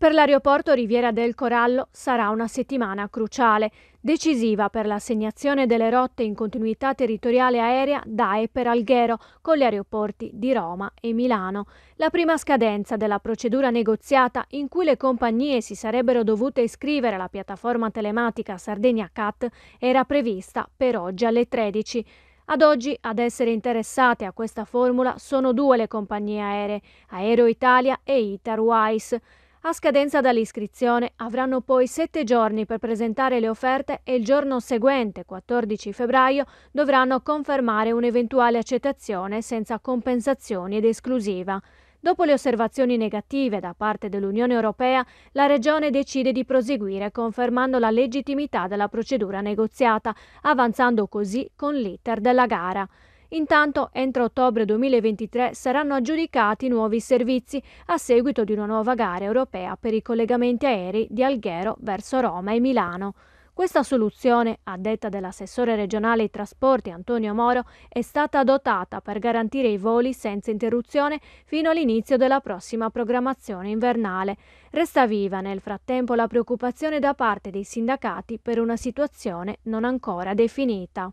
Per l'aeroporto Riviera del Corallo sarà una settimana cruciale, decisiva per l'assegnazione delle rotte in continuità territoriale aerea da e per Alghero con gli aeroporti di Roma e Milano. La prima scadenza della procedura negoziata in cui le compagnie si sarebbero dovute iscrivere alla piattaforma telematica Sardegna CAT era prevista per oggi alle 13. Ad oggi ad essere interessate a questa formula sono due le compagnie aeree, Aero Italia e Itarwise. A scadenza dall'iscrizione avranno poi sette giorni per presentare le offerte e il giorno seguente, 14 febbraio, dovranno confermare un'eventuale accettazione senza compensazioni ed esclusiva. Dopo le osservazioni negative da parte dell'Unione Europea, la Regione decide di proseguire confermando la legittimità della procedura negoziata, avanzando così con l'iter della gara. Intanto, entro ottobre 2023 saranno aggiudicati nuovi servizi a seguito di una nuova gara europea per i collegamenti aerei di Alghero verso Roma e Milano. Questa soluzione, a detta dell'assessore regionale ai trasporti Antonio Moro, è stata adottata per garantire i voli senza interruzione fino all'inizio della prossima programmazione invernale. Resta viva nel frattempo la preoccupazione da parte dei sindacati per una situazione non ancora definita.